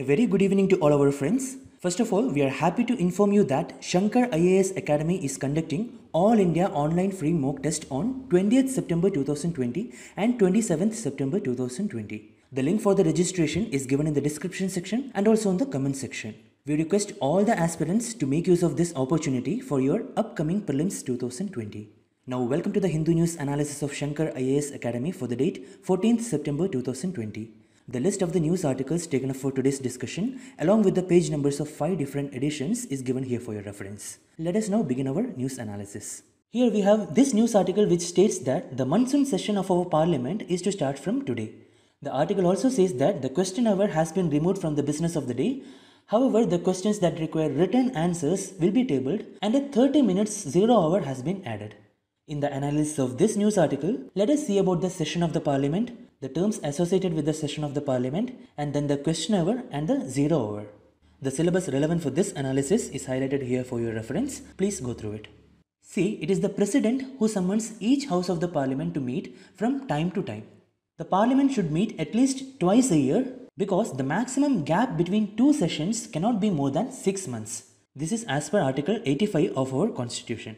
A very good evening to all our friends. First of all, we are happy to inform you that Shankar IAS Academy is conducting All India Online Free Mock Test on 20th September 2020 and 27th September 2020. The link for the registration is given in the description section and also in the comment section. We request all the aspirants to make use of this opportunity for your upcoming prelims 2020. Now welcome to the Hindu News analysis of Shankar IAS Academy for the date 14th September 2020. The list of the news articles taken up for today's discussion, along with the page numbers of five different editions, is given here for your reference. Let us now begin our news analysis. Here we have this news article which states that the monsoon session of our parliament is to start from today. The article also says that the question hour has been removed from the business of the day. However, the questions that require written answers will be tabled and a 30 minutes zero hour has been added. In the analysis of this news article, let us see about the session of the parliament, the terms associated with the session of the parliament, and then the question hour and the zero hour. The syllabus relevant for this analysis is highlighted here for your reference. Please go through it. C. It is the president who summons each house of the parliament to meet from time to time. The parliament should meet at least twice a year because the maximum gap between two sessions cannot be more than 6 months. This is as per Article 85 of our constitution.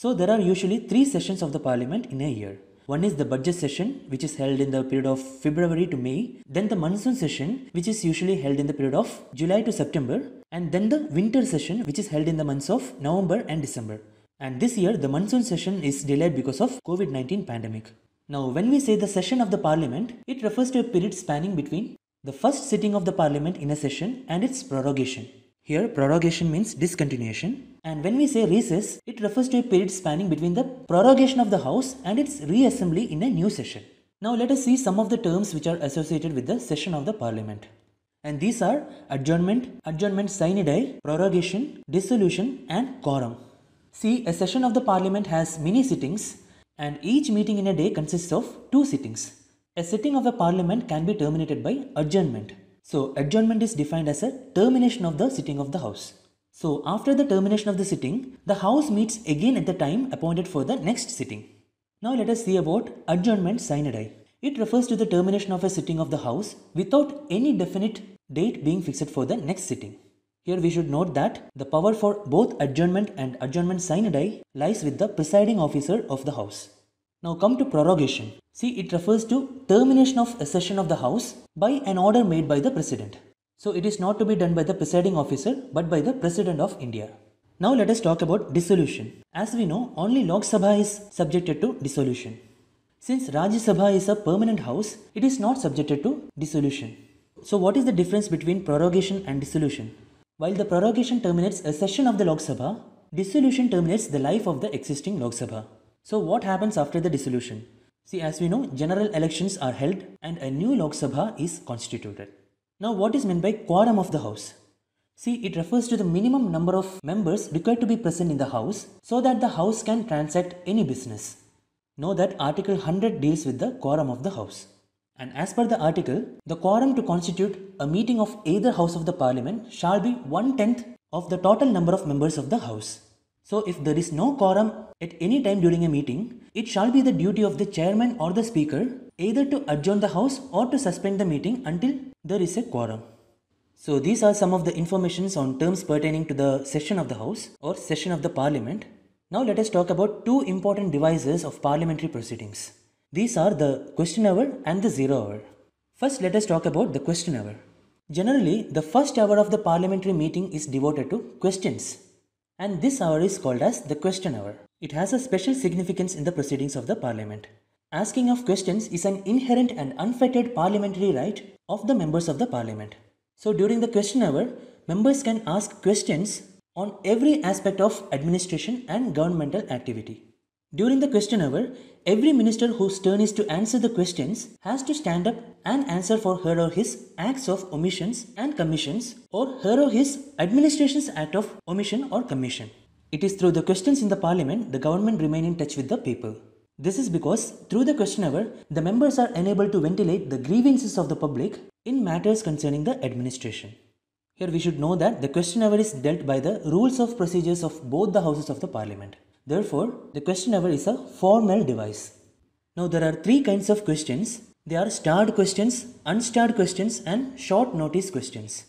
So there are usually 3 sessions of the parliament in a year. One is the budget session, which is held in the period of February to May, then the monsoon session, which is usually held in the period of July to September, and then the winter session, which is held in the months of November and December. And this year, the monsoon session is delayed because of COVID-19 pandemic. Now, when we say the session of the parliament, it refers to a period spanning between the first sitting of the parliament in a session and its prorogation. Here, prorogation means discontinuation, and when we say recess, it refers to a period spanning between the prorogation of the House and its reassembly in a new session. Now let us see some of the terms which are associated with the session of the Parliament. And these are adjournment, adjournment sine die, prorogation, dissolution and quorum. See, a session of the Parliament has many sittings and each meeting in a day consists of two sittings. A sitting of a parliament can be terminated by adjournment. So, adjournment is defined as a termination of the sitting of the House. So after the termination of the sitting, the House meets again at the time appointed for the next sitting. Now let us see about adjournment sine It refers to the termination of a sitting of the House without any definite date being fixed for the next sitting. Here we should note that the power for both adjournment and adjournment sine lies with the presiding officer of the House. Now come to prorogation. See, it refers to termination of a session of the House by an order made by the President. So it is not to be done by the presiding officer but by the President of India. Now let us talk about dissolution. As we know, only Lok Sabha is subjected to dissolution. Since Rajya Sabha is a permanent house, it is not subjected to dissolution. So what is the difference between prorogation and dissolution? While the prorogation terminates a session of the Lok Sabha, dissolution terminates the life of the existing Lok Sabha. So what happens after the dissolution? See as we know, general elections are held and a new Lok Sabha is constituted. Now what is meant by quorum of the house? See, it refers to the minimum number of members required to be present in the house so that the house can transact any business. Know that Article 100 deals with the quorum of the house. And as per the article, the quorum to constitute a meeting of either house of the parliament shall be one tenth of the total number of members of the house. So if there is no quorum at any time during a meeting, it shall be the duty of the chairman or the speaker either to adjourn the House or to suspend the meeting until there is a quorum. So these are some of the informations on terms pertaining to the session of the House or session of the Parliament. Now let us talk about two important devices of parliamentary proceedings. These are the question hour and the zero hour. First let us talk about the question hour. Generally, the first hour of the parliamentary meeting is devoted to questions and this hour is called as the question hour. It has a special significance in the proceedings of the parliament. Asking of questions is an inherent and unfettered parliamentary right of the members of the parliament. So during the question hour, members can ask questions on every aspect of administration and governmental activity. During the question hour, every minister whose turn is to answer the questions has to stand up and answer for her or his acts of omissions and commissions or her or his administration's act of omission or commission. It is through the questions in the parliament the government remain in touch with the people. This is because through the question hour, the members are enabled to ventilate the grievances of the public in matters concerning the administration. Here we should know that the question hour is dealt by the rules of procedures of both the houses of the parliament. Therefore, the question hour is a formal device. Now there are three kinds of questions. They are starred questions, unstarred questions and short notice questions.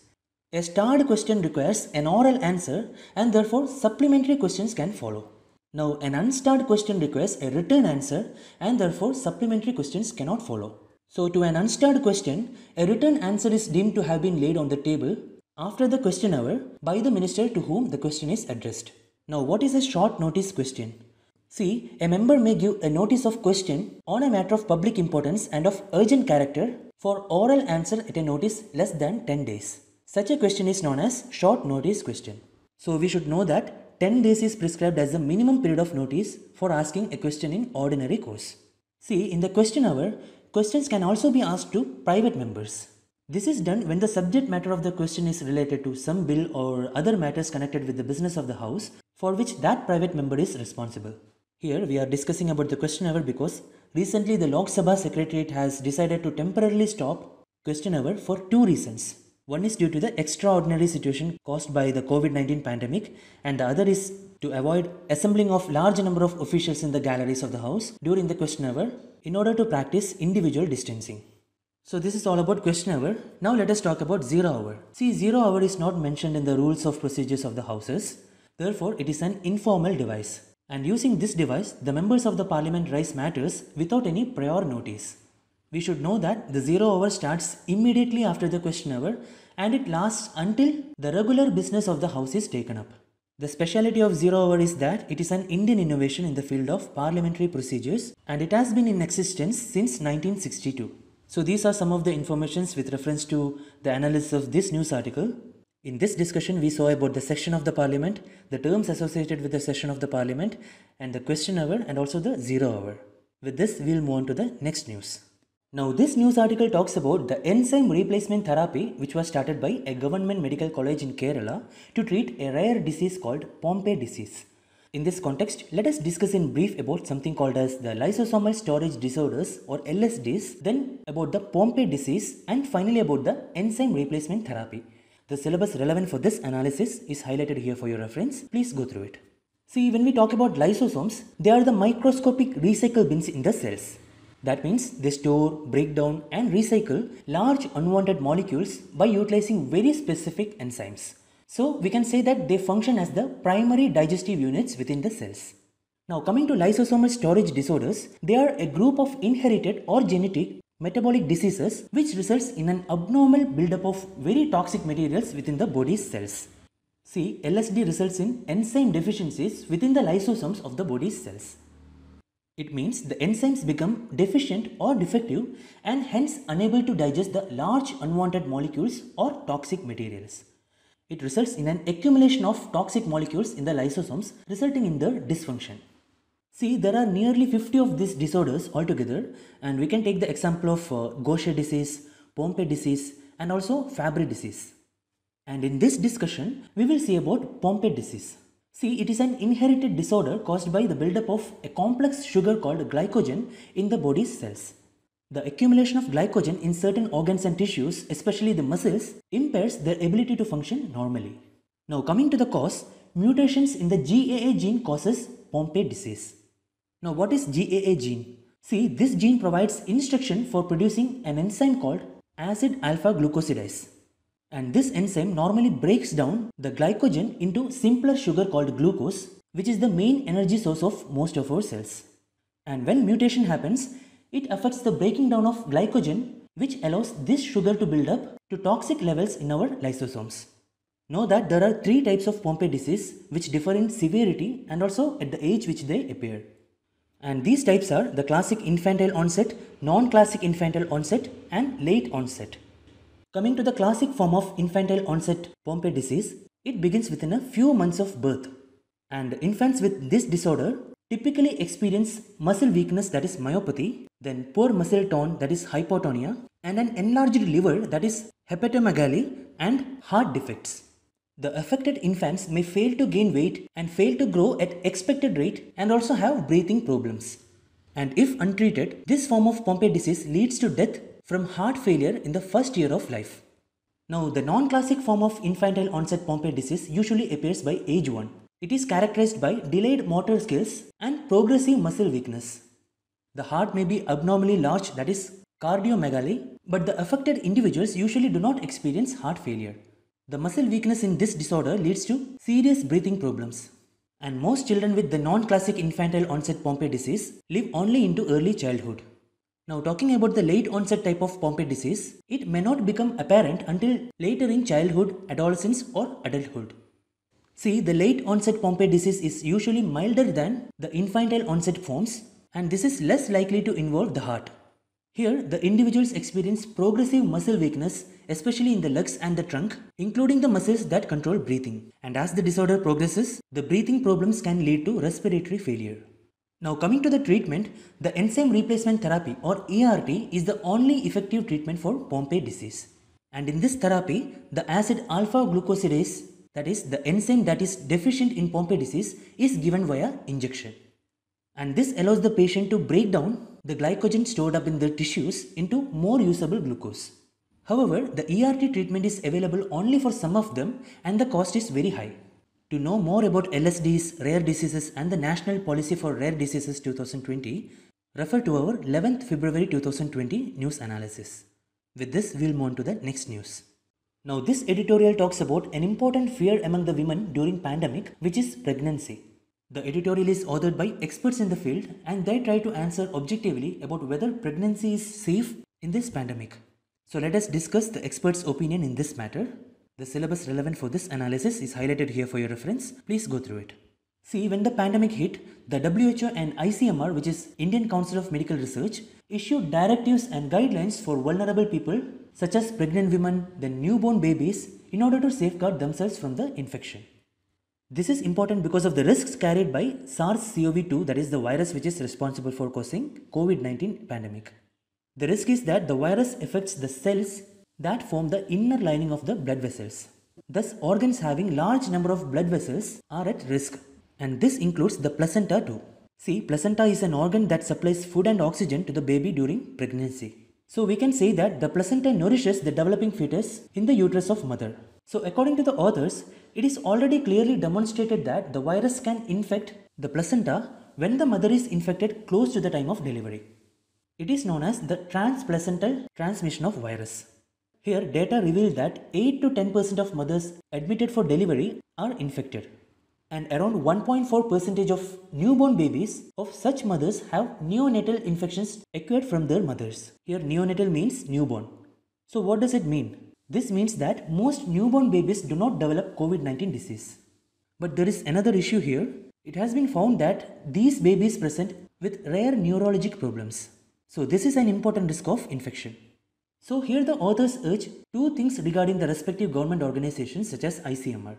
A starred question requires an oral answer and therefore supplementary questions can follow. Now, an unstarred question requires a written answer and therefore supplementary questions cannot follow. So, to an unstarred question, a written answer is deemed to have been laid on the table after the question hour by the minister to whom the question is addressed. Now, what is a short notice question? See, a member may give a notice of question on a matter of public importance and of urgent character for oral answer at a notice less than 10 days. Such a question is known as short notice question. So we should know that 10 days is prescribed as the minimum period of notice for asking a question in ordinary course. See, in the question hour, questions can also be asked to private members. This is done when the subject matter of the question is related to some bill or other matters connected with the business of the house for which that private member is responsible. Here we are discussing about the question hour because recently the Lok Sabha Secretariat has decided to temporarily stop question hour for two reasons. One is due to the extraordinary situation caused by the COVID-19 pandemic and the other is to avoid assembling of large number of officials in the galleries of the house during the question hour in order to practice individual distancing. So this is all about question hour. Now let us talk about zero hour. See zero hour is not mentioned in the rules of procedures of the houses. Therefore it is an informal device. And using this device the members of the parliament raise matters without any prior notice. We should know that the zero hour starts immediately after the question hour and it lasts until the regular business of the house is taken up. The speciality of zero hour is that it is an Indian innovation in the field of parliamentary procedures and it has been in existence since 1962. So these are some of the informations with reference to the analysis of this news article. In this discussion, we saw about the session of the parliament, the terms associated with the session of the parliament, and the question hour and also the zero hour. With this, we'll move on to the next news. Now, this news article talks about the enzyme replacement therapy, which was started by a government medical college in Kerala to treat a rare disease called Pompe disease. In this context, let us discuss in brief about something called as the lysosomal storage disorders or LSDs, then about the Pompe disease, and finally about the enzyme replacement therapy. The syllabus relevant for this analysis is highlighted here for your reference. Please go through it. See, when we talk about lysosomes, they are the microscopic recycle bins in the cells. That means they store, break down and recycle large unwanted molecules by utilizing very specific enzymes. So we can say that they function as the primary digestive units within the cells. Now coming to lysosomal storage disorders, they are a group of inherited or genetic metabolic diseases which results in an abnormal buildup of very toxic materials within the body's cells. See, LSD results in enzyme deficiencies within the lysosomes of the body's cells. It means the enzymes become deficient or defective and hence unable to digest the large unwanted molecules or toxic materials. It results in an accumulation of toxic molecules in the lysosomes resulting in their dysfunction. See, there are nearly 50 of these disorders altogether and we can take the example of uh, Gaucher disease, Pompe disease and also Fabry disease. And in this discussion, we will see about Pompe disease. See, it is an inherited disorder caused by the buildup of a complex sugar called glycogen in the body's cells. The accumulation of glycogen in certain organs and tissues, especially the muscles, impairs their ability to function normally. Now coming to the cause, mutations in the GAA gene causes Pompe disease. Now what is GAA gene? See, this gene provides instruction for producing an enzyme called acid alpha glucosidase. And this enzyme normally breaks down the glycogen into simpler sugar called glucose, which is the main energy source of most of our cells. And when mutation happens, it affects the breaking down of glycogen, which allows this sugar to build up to toxic levels in our lysosomes. Know that there are three types of Pompe disease which differ in severity and also at the age which they appear. And these types are the classic infantile onset, non-classic infantile onset and late onset. Coming to the classic form of infantile onset Pompe disease, it begins within a few months of birth. And infants with this disorder typically experience muscle weakness that is myopathy, then poor muscle tone that is hypotonia, and an enlarged liver that is hepatomegaly and heart defects. The affected infants may fail to gain weight and fail to grow at expected rate and also have breathing problems. And if untreated, this form of Pompe disease leads to death from heart failure in the first year of life. Now, the non-classic form of infantile onset Pompe disease usually appears by age 1. It is characterized by delayed motor skills and progressive muscle weakness. The heart may be abnormally large that is cardiomegaly, but the affected individuals usually do not experience heart failure. The muscle weakness in this disorder leads to serious breathing problems. And most children with the non-classic infantile onset Pompe disease live only into early childhood. Now talking about the late onset type of Pompe disease, it may not become apparent until later in childhood, adolescence or adulthood. See, the late onset Pompe disease is usually milder than the infantile onset forms and this is less likely to involve the heart. Here, the individuals experience progressive muscle weakness, especially in the legs and the trunk, including the muscles that control breathing. And as the disorder progresses, the breathing problems can lead to respiratory failure. Now coming to the treatment, the enzyme replacement therapy or ERT is the only effective treatment for Pompe disease. And in this therapy, the acid alpha glucosidase, that is the enzyme that is deficient in Pompe disease, is given via injection. And this allows the patient to break down the glycogen stored up in the tissues into more usable glucose. However, the ERT treatment is available only for some of them and the cost is very high. To know more about LSDs, rare diseases and the National Policy for Rare Diseases 2020, refer to our 11th February 2020 news analysis. With this, we'll move on to the next news. Now this editorial talks about an important fear among the women during pandemic which is pregnancy. The editorial is authored by experts in the field and they try to answer objectively about whether pregnancy is safe in this pandemic. So let us discuss the experts' opinion in this matter. The syllabus relevant for this analysis is highlighted here for your reference. Please go through it. See, when the pandemic hit, the WHO and ICMR, which is Indian Council of Medical Research, issued directives and guidelines for vulnerable people, such as pregnant women, then newborn babies, in order to safeguard themselves from the infection. This is important because of the risks carried by SARS-CoV-2, that is the virus which is responsible for causing COVID-19 pandemic. The risk is that the virus affects the cells that form the inner lining of the blood vessels. Thus, organs having large number of blood vessels are at risk and this includes the placenta too. See, placenta is an organ that supplies food and oxygen to the baby during pregnancy. So we can say that the placenta nourishes the developing fetus in the uterus of mother. So according to the authors, it is already clearly demonstrated that the virus can infect the placenta when the mother is infected close to the time of delivery. It is known as the transplacental transmission of virus. Here, data reveal that 8 to 10% of mothers admitted for delivery are infected, and around 1.4% of newborn babies of such mothers have neonatal infections acquired from their mothers. Here, neonatal means newborn. So, what does it mean? This means that most newborn babies do not develop COVID 19 disease. But there is another issue here. It has been found that these babies present with rare neurologic problems. So, this is an important risk of infection. So here the authors urge two things regarding the respective government organizations such as ICMR.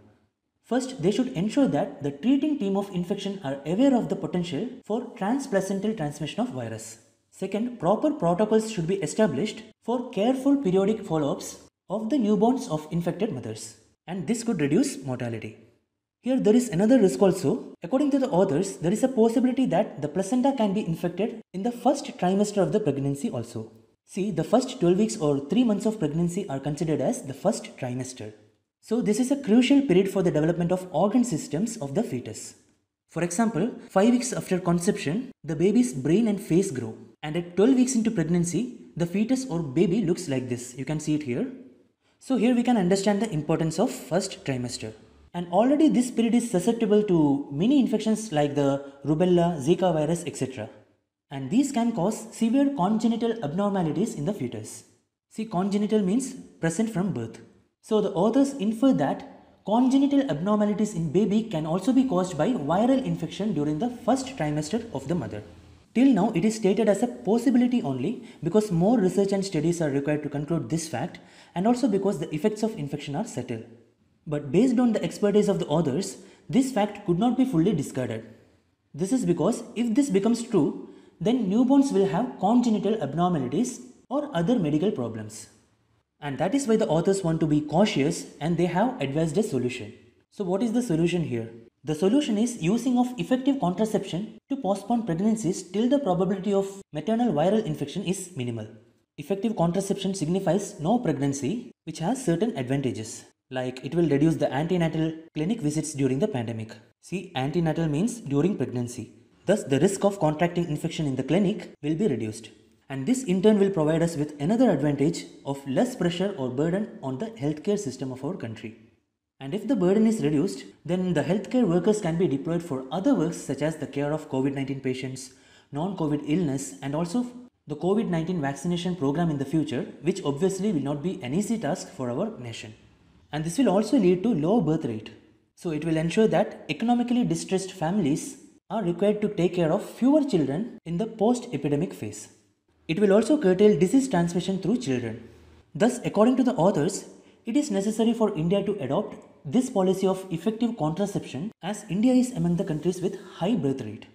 First, they should ensure that the treating team of infection are aware of the potential for transplacental transmission of virus. Second, proper protocols should be established for careful periodic follow-ups of the newborns of infected mothers and this could reduce mortality. Here there is another risk also. According to the authors, there is a possibility that the placenta can be infected in the first trimester of the pregnancy also. See, the first 12 weeks or 3 months of pregnancy are considered as the first trimester. So this is a crucial period for the development of organ systems of the fetus. For example, 5 weeks after conception, the baby's brain and face grow. And at 12 weeks into pregnancy, the fetus or baby looks like this. You can see it here. So here we can understand the importance of first trimester. And already this period is susceptible to many infections like the rubella, Zika virus, etc and these can cause severe congenital abnormalities in the fetus. See, congenital means present from birth. So the authors infer that congenital abnormalities in baby can also be caused by viral infection during the first trimester of the mother. Till now, it is stated as a possibility only because more research and studies are required to conclude this fact and also because the effects of infection are subtle. But based on the expertise of the authors, this fact could not be fully discarded. This is because if this becomes true, then newborns will have congenital abnormalities or other medical problems. And that is why the authors want to be cautious and they have advised a solution. So what is the solution here? The solution is using of effective contraception to postpone pregnancies till the probability of maternal viral infection is minimal. Effective contraception signifies no pregnancy which has certain advantages like it will reduce the antenatal clinic visits during the pandemic. See antenatal means during pregnancy Thus, the risk of contracting infection in the clinic will be reduced. And this in turn will provide us with another advantage of less pressure or burden on the healthcare system of our country. And if the burden is reduced, then the healthcare workers can be deployed for other works such as the care of COVID 19 patients, non COVID illness, and also the COVID 19 vaccination program in the future, which obviously will not be an easy task for our nation. And this will also lead to low birth rate. So it will ensure that economically distressed families are required to take care of fewer children in the post-epidemic phase. It will also curtail disease transmission through children. Thus, according to the authors, it is necessary for India to adopt this policy of effective contraception as India is among the countries with high birth rate.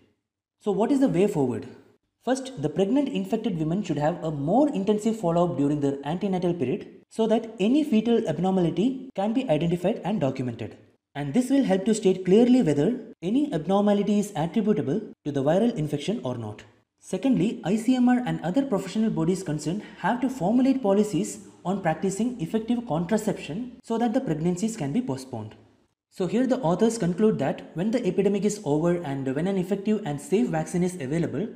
So what is the way forward? First, the pregnant infected women should have a more intensive follow-up during their antenatal period so that any fetal abnormality can be identified and documented and this will help to state clearly whether any abnormality is attributable to the viral infection or not. Secondly, ICMR and other professional bodies concerned have to formulate policies on practicing effective contraception so that the pregnancies can be postponed. So here the authors conclude that when the epidemic is over and when an effective and safe vaccine is available,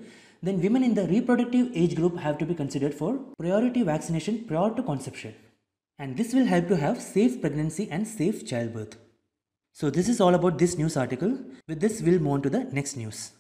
then women in the reproductive age group have to be considered for priority vaccination prior to conception. And this will help to have safe pregnancy and safe childbirth. So this is all about this news article. With this, we'll move on to the next news.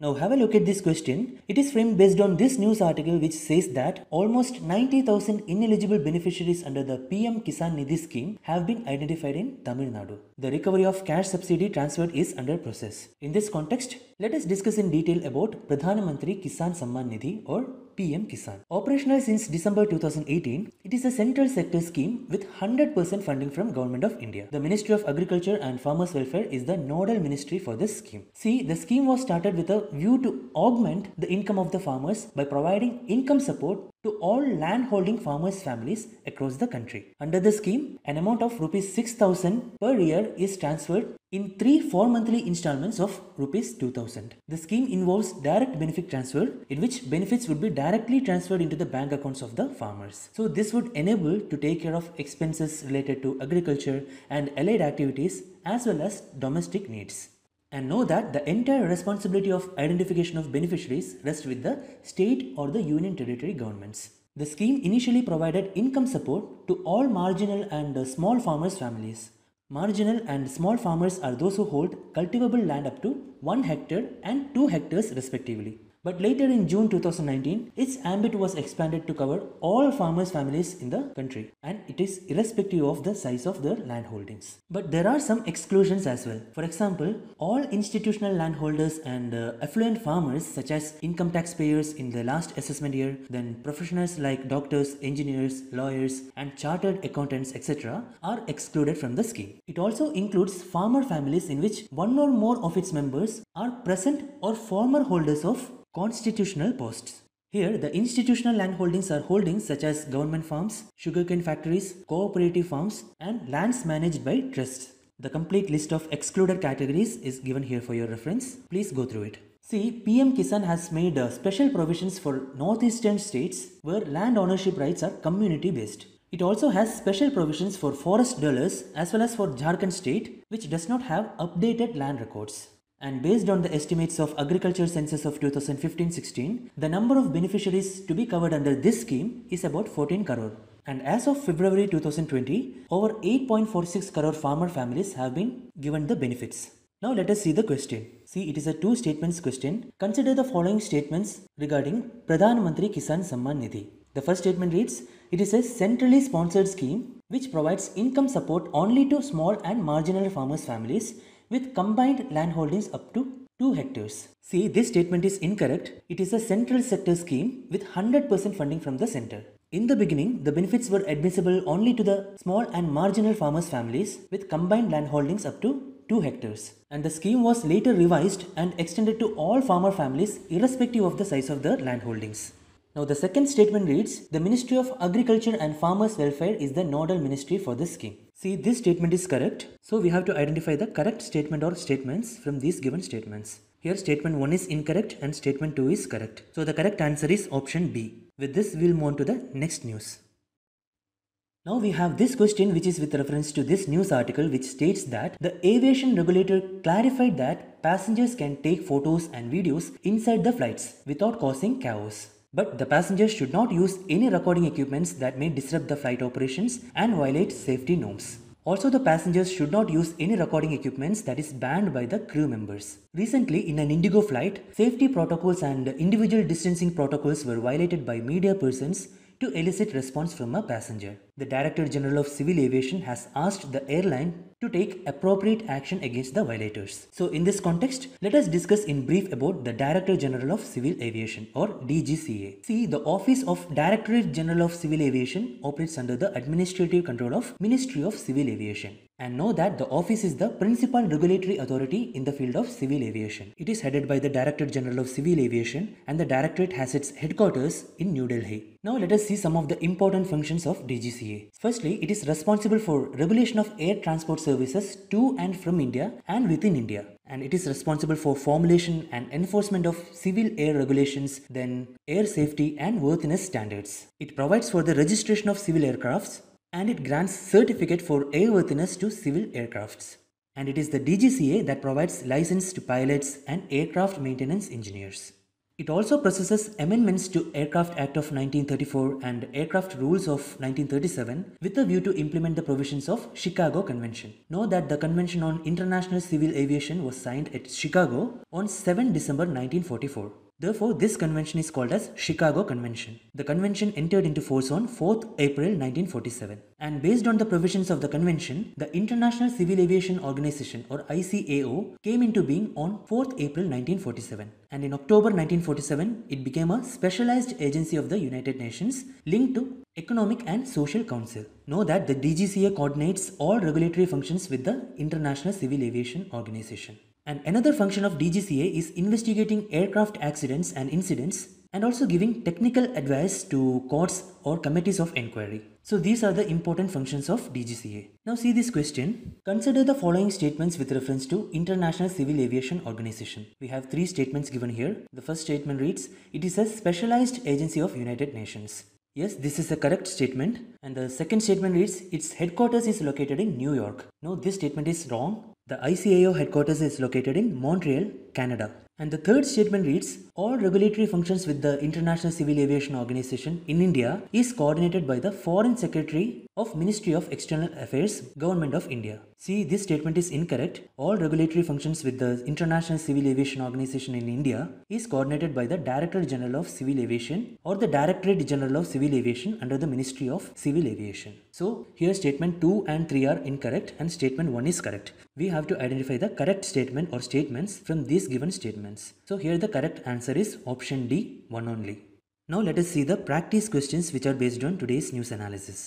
Now have a look at this question. It is framed based on this news article which says that almost 90,000 ineligible beneficiaries under the PM Kisan Nidhi scheme have been identified in Tamil Nadu. The recovery of cash subsidy transferred is under process. In this context, let us discuss in detail about Pradhan Mantri Kisan Samman Nidhi or PM Kisan. Operational since December 2018, it is a central sector scheme with 100% funding from Government of India. The Ministry of Agriculture and Farmers Welfare is the nodal ministry for this scheme. See, the scheme was started with a view to augment the income of the farmers by providing income support to all landholding farmers' families across the country. Under the scheme, an amount of Rs 6000 per year is transferred in three four monthly installments of Rs 2000. The scheme involves direct benefit transfer, in which benefits would be directly transferred into the bank accounts of the farmers. So, this would enable to take care of expenses related to agriculture and allied activities as well as domestic needs and know that the entire responsibility of identification of beneficiaries rests with the state or the union territory governments. The scheme initially provided income support to all marginal and small farmers' families. Marginal and small farmers are those who hold cultivable land up to 1 hectare and 2 hectares respectively. But later in June 2019, its ambit was expanded to cover all farmers' families in the country and it is irrespective of the size of their land holdings. But there are some exclusions as well. For example, all institutional landholders and uh, affluent farmers, such as income taxpayers in the last assessment year, then professionals like doctors, engineers, lawyers, and chartered accountants, etc., are excluded from the scheme. It also includes farmer families in which one or more of its members are present or former holders of Constitutional posts. Here, the institutional land holdings are holdings such as government farms, sugarcane factories, cooperative farms, and lands managed by trusts. The complete list of excluded categories is given here for your reference. Please go through it. See, PM Kisan has made uh, special provisions for northeastern states where land ownership rights are community based. It also has special provisions for forest dwellers as well as for Jharkhand state which does not have updated land records. And based on the estimates of Agriculture Census of 2015-16, the number of beneficiaries to be covered under this scheme is about 14 crore. And as of February 2020, over 8.46 crore farmer families have been given the benefits. Now let us see the question. See, it is a two statements question. Consider the following statements regarding Pradhan Mantri Kisan Samman Nidhi. The first statement reads, it is a centrally sponsored scheme which provides income support only to small and marginal farmers' families with combined land holdings up to 2 hectares. See, this statement is incorrect. It is a central sector scheme with 100% funding from the center. In the beginning, the benefits were admissible only to the small and marginal farmers' families with combined land holdings up to 2 hectares. And the scheme was later revised and extended to all farmer families irrespective of the size of their land holdings. Now, the second statement reads The Ministry of Agriculture and Farmers' Welfare is the nodal ministry for this scheme. See, this statement is correct. So we have to identify the correct statement or statements from these given statements. Here statement 1 is incorrect and statement 2 is correct. So the correct answer is option B. With this, we'll move on to the next news. Now we have this question which is with reference to this news article which states that the aviation regulator clarified that passengers can take photos and videos inside the flights without causing chaos. But the passengers should not use any recording equipments that may disrupt the flight operations and violate safety norms. Also, the passengers should not use any recording equipments that is banned by the crew members. Recently, in an Indigo flight, safety protocols and individual distancing protocols were violated by media persons to elicit response from a passenger. The Director General of Civil Aviation has asked the airline to take appropriate action against the violators. So in this context, let us discuss in brief about the Director General of Civil Aviation or DGCA. See, the Office of Directorate General of Civil Aviation operates under the administrative control of Ministry of Civil Aviation. And know that the office is the principal regulatory authority in the field of civil aviation. It is headed by the Director General of Civil Aviation and the Directorate has its headquarters in New Delhi. Now let us see some of the important functions of DGCA. Firstly, it is responsible for regulation of air transport services to and from India and within India. And it is responsible for formulation and enforcement of civil air regulations, then air safety and worthiness standards. It provides for the registration of civil aircrafts and it grants certificate for airworthiness to civil aircrafts. And it is the DGCA that provides license to pilots and aircraft maintenance engineers. It also processes amendments to Aircraft Act of 1934 and Aircraft Rules of 1937 with a view to implement the provisions of Chicago Convention. Know that the Convention on International Civil Aviation was signed at Chicago on 7 December 1944. Therefore, this convention is called as Chicago Convention. The convention entered into force on 4th April 1947. And based on the provisions of the convention, the International Civil Aviation Organization or ICAO came into being on 4th April 1947. And in October 1947, it became a specialized agency of the United Nations linked to Economic and Social Council. Know that the DGCA coordinates all regulatory functions with the International Civil Aviation Organization. And another function of DGCA is investigating aircraft accidents and incidents and also giving technical advice to courts or committees of inquiry. So these are the important functions of DGCA. Now see this question. Consider the following statements with reference to International Civil Aviation Organization. We have three statements given here. The first statement reads, it is a specialized agency of United Nations. Yes, this is a correct statement. And the second statement reads, its headquarters is located in New York. No, this statement is wrong. The ICAO headquarters is located in Montreal, Canada. And the third statement reads, all regulatory functions with the International Civil Aviation Organization in India is coordinated by the Foreign Secretary of Ministry of External Affairs, Government of India. See, this statement is incorrect. All regulatory functions with the International Civil Aviation Organization in India is coordinated by the Director General of Civil Aviation or the Directorate General of Civil Aviation under the Ministry of Civil Aviation. So, here statement 2 and 3 are incorrect and statement 1 is correct. We have to identify the correct statement or statements from these given statements. So, here the correct answer is option D, one only. Now let us see the practice questions which are based on today's news analysis.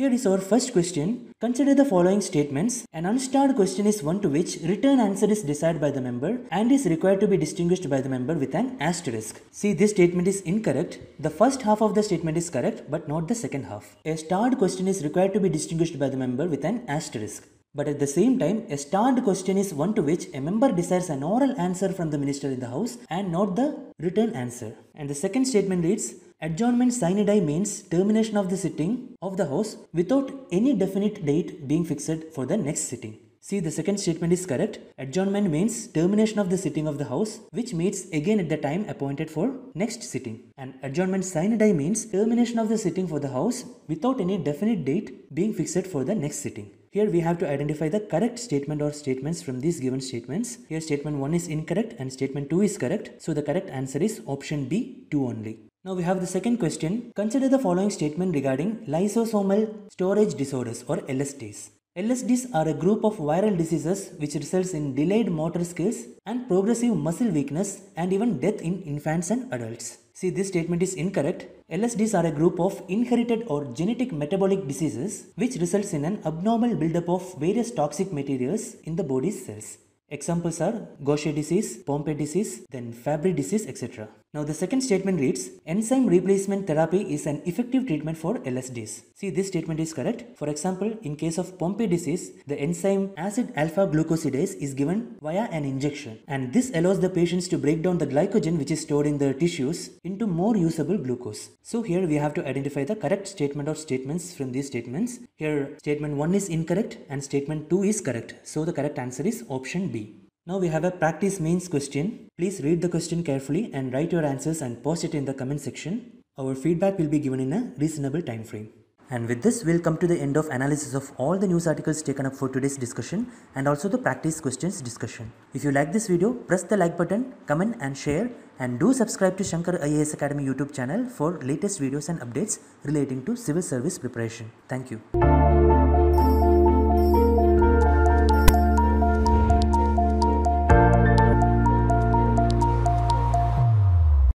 Here is our first question. Consider the following statements. An unstarred question is one to which return answer is desired by the member and is required to be distinguished by the member with an asterisk. See this statement is incorrect. The first half of the statement is correct but not the second half. A starred question is required to be distinguished by the member with an asterisk. But at the same time, a starred question is one to which a member desires an oral answer from the minister in the house and not the written answer. And the second statement reads, Adjournment sine die means termination of the sitting of the House without any definite date being fixed for the next sitting. See, the second statement is correct. Adjournment means termination of the sitting of the House, which meets again at the time appointed for next sitting. And adjournment sine die means termination of the sitting for the House without any definite date being fixed for the next sitting. Here we have to identify the correct statement or statements from these given statements. Here statement 1 is incorrect and statement 2 is correct. So the correct answer is option B, 2 only. Now we have the second question. Consider the following statement regarding lysosomal storage disorders or LSDs. LSDs are a group of viral diseases which results in delayed motor skills and progressive muscle weakness and even death in infants and adults. See, this statement is incorrect. LSDs are a group of inherited or genetic metabolic diseases which results in an abnormal buildup of various toxic materials in the body's cells. Examples are Gaucher disease, Pompe disease, then Fabry disease, etc. Now the second statement reads, enzyme replacement therapy is an effective treatment for LSDs. See this statement is correct. For example, in case of Pompe disease, the enzyme acid alpha glucosidase is given via an injection and this allows the patients to break down the glycogen which is stored in their tissues into more usable glucose. So here we have to identify the correct statement or statements from these statements. Here statement 1 is incorrect and statement 2 is correct. So the correct answer is option B. Now we have a practice mains question. Please read the question carefully and write your answers and post it in the comment section. Our feedback will be given in a reasonable time frame. And with this, we'll come to the end of analysis of all the news articles taken up for today's discussion and also the practice questions discussion. If you like this video, press the like button, comment and share and do subscribe to Shankar IAS Academy YouTube channel for latest videos and updates relating to civil service preparation. Thank you.